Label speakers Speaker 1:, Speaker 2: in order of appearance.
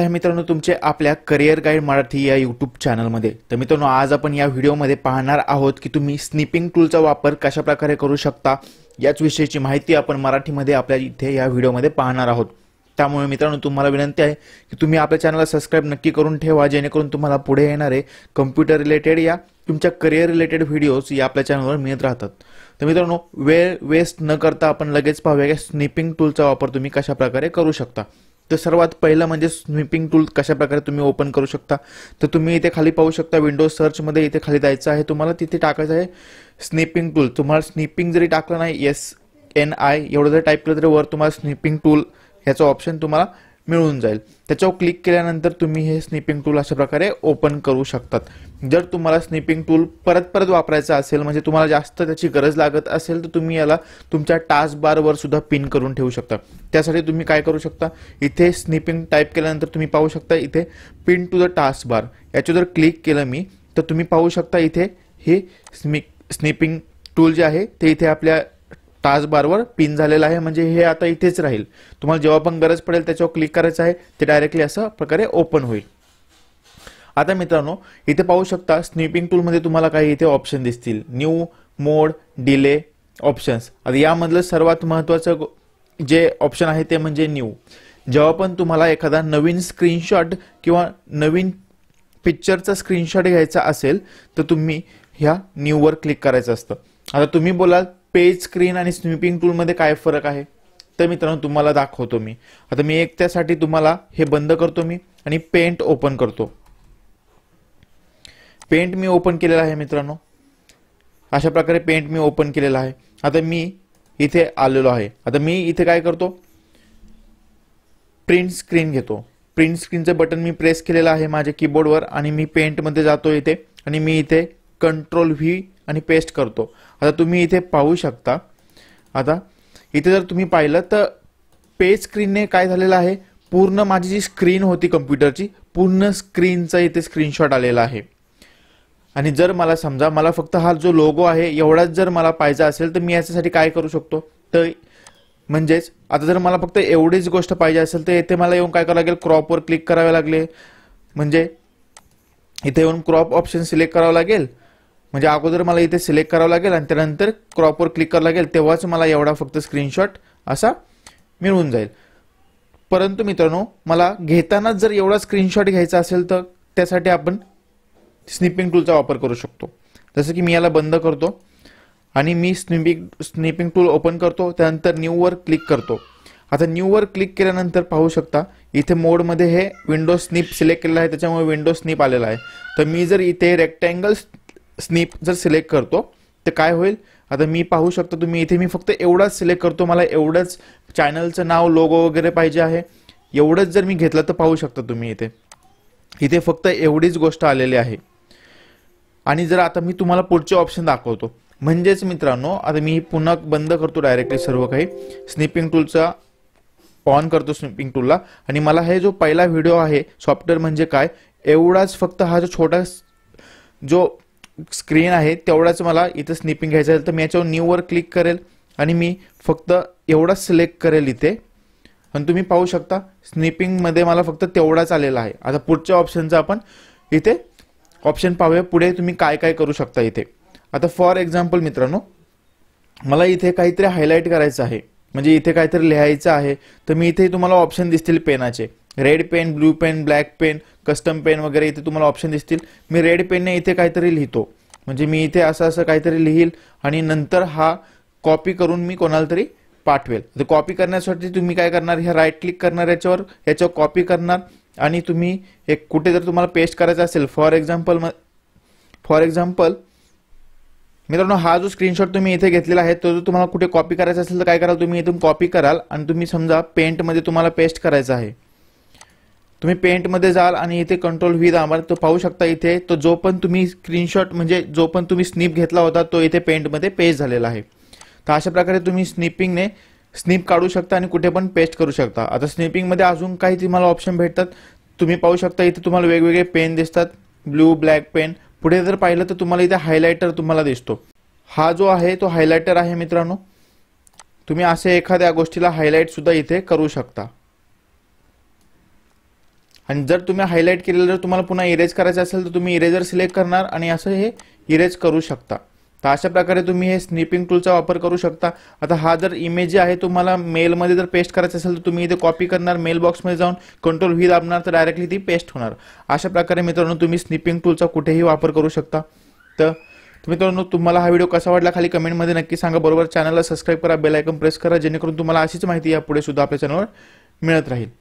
Speaker 1: तर मित्रांनो तुमचे आपल्या करिअर गाईड मराठी या युट्यूब चॅनलमध्ये तर मित्रांनो आज आपण या व्हिडिओमध्ये पाहणार आहोत की तुम्ही स्निपिंग टूलचा वापर कशा प्रकारे करू शकता याच विषयीची माहिती आपण मराठीमध्ये आपल्या इथे या व्हिडिओमध्ये पाहणार आहोत त्यामुळे मित्रांनो तुम्हाला विनंती आहे की तुम्ही आपल्या चॅनलला सबस्क्राईब नक्की करून ठेवा जेणेकरून तुम्हाला पुढे येणारे कम्प्युटर रिलेटेड या तुमच्या करिअर रिलेटेड व्हिडिओज या आपल्या चॅनलवर मिळत राहतात तर मित्रांनो वेळ वेस्ट न करता आपण लगेच पाहूया की स्निपिंग टूलचा वापर तुम्ही कशा प्रकारे करू शकता तर सर्वात पहिलं म्हणजे स्निपिंग टूल कशाप्रकारे तुम्ही ओपन करू शकता तर तुम्ही इथे खाली पाहू शकता विंडोज सर्चमध्ये इथे खाली जायचं आहे तुम्हाला तिथे टाकायचं आहे स्निपिंग टूल तुम्हाला स्निपिंग जरी टाकलं नाही एस एन आय एवढं जर टाईप केलं तरी वर तुम्हाला स्निपिंग टूल ह्याचं ऑप्शन तुम्हाला मिळून जाईल त्याच्यावर क्लिक केल्यानंतर तुम्ही हे स्निपिंग टूल अशा प्रकारे ओपन करू शकतात जर तुम्हाला स्निपिंग टूल परत परत वापरायचा असेल म्हणजे तुम्हाला जास्त त्याची गरज लागत असेल तर तुम्ही याला तुमच्या टास्क बारवर सुद्धा पिन करून ठेवू शकता त्यासाठी तुम्ही काय करू शकता इथे स्निपिंग टाईप केल्यानंतर तुम्ही पाहू शकता इथे pin to the taskbar याचे जर क्लिक केलं मी तर तुम्ही पाहू शकता इथे हे स्निपिंग टूल जे आहे ते इथे आपल्या टास्क बारवर पिन झालेलं आहे म्हणजे हे आता इथेच राहील तुम्हाला जेव्हा पण गरज पडेल त्याच्यावर क्लिक करायचं आहे ते डायरेक्टली असं प्रकारे ओपन होईल आता मित्रांनो इथे पाहू शकता स्निपिंग टूलमध्ये तुम्हाला काही इथे ऑप्शन दिसतील न्यू मोड डिले ऑप्शन्स आता यामधलं सर्वात महत्वाचं जे ऑप्शन आहे ते म्हणजे न्यू जेव्हा पण तुम्हाला एखादा नवीन स्क्रीनशॉट किंवा नवीन पिक्चरचा स्क्रीनशॉट घ्यायचा असेल तर तुम्ही ह्या न्यूवर क्लिक करायचं असतं आता तुम्ही बोलाल पेज स्क्रीन आणि स्निपिंग टूलमध्ये काय फरक आहे तर मित्रांनो तुम्हाला दाखवतो मी आता मी एक त्यासाठी तुम्हाला हे बंद करतो मी आणि पेंट ओपन करतो पेंट मी ओपन केलेला आहे मित्रांनो अशा प्रकारे पेंट मी ओपन केलेला आहे आता मी इथे आलेलो आहे आता मी इथे काय करतो प्रिंट स्क्रीन घेतो प्रिंट स्क्रीनचं बटन मी प्रेस केलेलं आहे माझ्या कीबोर्डवर आणि मी पेंटमध्ये जातो इथे आणि मी इथे कंट्रोल व्ही आणि पेस्ट करतो आता तुम्ही इथे पाहू शकता आता इथे जर तुम्ही पाहिलं तर पेज स्क्रीनने काय झालेलं आहे पूर्ण माझी जी स्क्रीन होती कम्प्युटरची पूर्ण स्क्रीनचा इथे स्क्रीनशॉट आलेला आहे आणि जर मला समजा मला फक्त हा जो लोगो आहे एवढाच जर मला पाहिजे असेल तर मी याच्यासाठी काय करू शकतो तर म्हणजेच आता जर मला फक्त एवढीच गोष्ट पाहिजे असेल तर येथे मला येऊन काय करावं लागेल क्रॉपवर क्लिक करावे लागले म्हणजे इथे येऊन क्रॉप ऑप्शन सिलेक्ट करावं लागेल म्हणजे अगोदर मला इथे सिलेक्ट करावं लागेल आणि त्यानंतर क्रॉपवर क्लिक करावं लागेल तेव्हाच मला एवढा फक्त स्क्रीनशॉट असा मिळून जाईल परंतु मित्रांनो मला घेतानाच जर एवढा स्क्रीनशॉट घ्यायचा असेल तर त्यासाठी आपण स्निपिंग टूलचा वापर करू शकतो जसं की मी याला बंद करतो आणि मी स्निपिंग स्निपिंग टूल ओपन करतो त्यानंतर न्यूवर क्लिक करतो आता न्यूवर क्लिक केल्यानंतर पाहू शकता इथे मोडमध्ये हे विंडो स्निप सिलेक्ट केलेलं आहे त्याच्यामुळे विंडो स्निप आलेला आहे तर मी जर इथे रेक्टँगल स्निप जर सिलेक्ट करतो तर काय होईल आता मी पाहू शकतो तुम्ही इथे मी फक्त एवढाच सिलेक्ट करतो मला एवढंच चॅनलचं नाव लोगो वगैरे पाहिजे आहे एवढंच जर मी घेतलं तर पाहू शकता तुम्ही इथे इथे फक्त एवढीच गोष्ट आलेली आहे आणि जर आता मी तुम्हाला पुढचे ऑप्शन दाखवतो म्हणजेच मित्रांनो आता मी पुन्हा बंद करतो डायरेक्टली सर्व काही स्निपिंग टूलचा ऑन करतो स्निपिंग टूलला आणि मला हे जो पहिला व्हिडिओ आहे सॉफ्टवेअर म्हणजे काय एवढाच फक्त हा जो छोटा जो स्क्रीन आहे तेवढाच मला इथं स्निपिंग घ्यायचं असेल तर मी याच्यावर न्यूवर क्लिक करेल आणि मी फक्त एवढाच सिलेक्ट करेल इथे आणि तुम्ही पाहू शकता स्निपिंगमध्ये मला फक्त तेवढाच आलेला आहे आता पुढच्या ऑप्शनचा आपण इथे ऑप्शन पाहूया पुढे तुम्ही काय काय करू शकता इथे आता फॉर एक्झाम्पल मित्रांनो मला इथे काहीतरी हायलाईट करायचं आहे म्हणजे इथे काहीतरी लिहायचं आहे तर मी इथे तुम्हाला ऑप्शन दिसतील पेनाचे red pen blue pen black pen custom pen वगैरे इथे तुम्हाला ऑप्शन दिसतील मी रेड पेनने इथे काहीतरी लिहितो म्हणजे मी इथे असं असं काहीतरी लिहील आणि नंतर हा कॉपी करून मी कोणाला तरी पाठवेल तर कॉपी करण्यासाठी तुम्ही काय करणार ह्या राईट क्लिक करणार याच्यावर याच्यावर कॉपी करणार आणि तुम्ही एक कुठे जर तुम्हाला पेस्ट करायचं असेल फॉर एक्झाम्पल फॉर एक्झाम्पल मित्रांनो हा जो स्क्रीनशॉट तुम्ही इथे घेतलेला आहे तो जर तुम्हाला कुठे कॉपी करायचा असेल तर काय कराल तुम्ही इथून कॉपी कराल आणि तुम्ही समजा पेंटमध्ये तुम्हाला पेस्ट करायचा आहे तुम्ही पेंटमध्ये जाल आणि इथे कंट्रोल व्ही दाबाल तो पाहू शकता इथे तो जो पण तुम्ही स्क्रीनशॉट म्हणजे जो पण तुम्ही स्निप घेतला होता तो इथे पेंटमध्ये पेस्ट झालेला आहे तर अशा प्रकारे तुम्ही स्निपिंगने स्निप काढू शकता आणि कुठे पण पेस्ट करू शकता आता स्निपिंगमध्ये अजून काही तुम्हाला ऑप्शन भेटतात तुम्ही पाहू शकता इथे तुम्हाला वेगवेगळे पेन दिसतात ब्लू ब्लॅक पेन पुढे जर पाहिलं तर तुम्हाला इथे हायलायटर तुम्हाला दिसतो हा जो आहे तो हायलायटर आहे मित्रांनो तुम्ही असे एखाद्या गोष्टीला सुद्धा इथे करू शकता आणि जर तुम्ही हायलाईट केलेलं जर तुम्हाला पुन्हा इरेज करायचं असेल तर तुम्ही इरेजर सिलेक्ट करणार आणि असं हे इरेज करू शकता तर अशा प्रकारे तुम्ही हे स्निपिंग टूलचा वापर करू शकता आता हा जर इमेज जे आहे तुम्हाला मेलमध्ये जर पेस्ट करायचं असेल तर तुम्ही इथे कॉपी करणार मेल बॉक्समध्ये जाऊन कंट्रोल व्ही दाबणार तर डायरेक्टली ती पेस्ट होणार अशा प्रकारे मित्रांनो तुम्ही स्निपिंग टूलचा कुठेही वापर करू शकता तर मित्रांनो तुम्हाला हा व्हिडिओ कसा वाटला खाली कमेंटमध्ये नक्की सांगा बरोबर चॅनलला सबस्क्राईब करा बेलायकन प्रेस करा जेणेकरून तुम्हाला अशीच माहिती यापुढे सुद्धा आपल्या चॅनलवर मिळत राहील